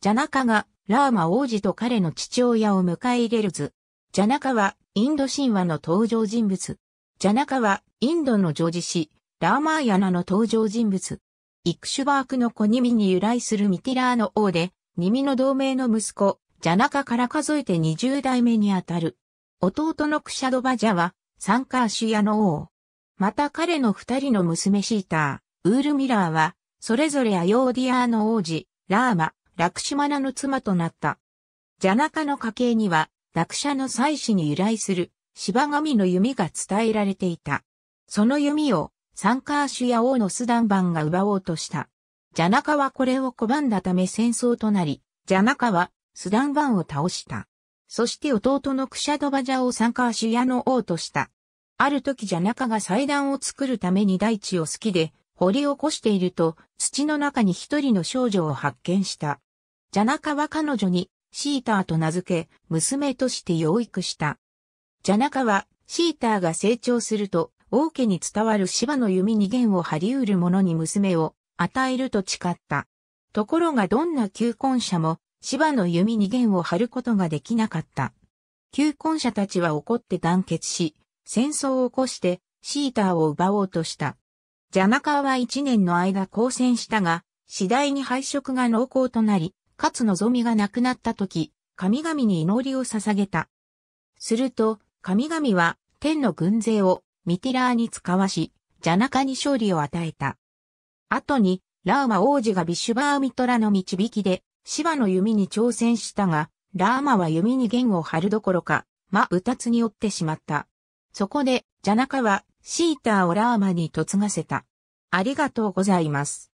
ジャナカがラーマ王子と彼の父親を迎え入れる図。ジャナカはインド神話の登場人物。ジャナカはインドの女児史、ラーマーヤナの登場人物。イクシュバークの子ニミに由来するミティラーの王で、ニミの同盟の息子、ジャナカから数えて20代目にあたる。弟のクシャドバジャは、サンカーシュヤの王。また彼の二人の娘シーター、ウールミラーは、それぞれアヨーディアーの王子、ラーマ、ラクシマナの妻となった。ジャナカの家系には、ラクシャの祭祀に由来する、芝神の弓が伝えられていた。その弓を、サンカーシュや王のスダンバンが奪おうとした。ジャナカはこれを拒んだため戦争となり、ジャナカは、スダンバンを倒した。そして弟のクシャドバジャをサンカーシュヤの王とした。ある時ジャナカが祭壇を作るために大地を好きで、掘り起こしていると、土の中に一人の少女を発見した。ジャナカは彼女にシーターと名付け、娘として養育した。ジャナカは、シーターが成長すると、王家に伝わる芝の弓二弦を張り得る者に娘を与えると誓った。ところがどんな求婚者も芝の弓二弦を張ることができなかった。求婚者たちは怒って団結し、戦争を起こしてシーターを奪おうとした。ジャナカは一年の間交戦したが、次第に敗色が濃厚となり、勝望みが亡くなった時、神々に祈りを捧げた。すると、神々は天の軍勢をミティラーに使わし、ジャナカに勝利を与えた。後に、ラーマ王子がビシュバーミトラの導きで、芝の弓に挑戦したが、ラーマは弓に弦を張るどころか、まうたつに折ってしまった。そこで、ジャナカは、シーターをラーマに嫁がせた。ありがとうございます。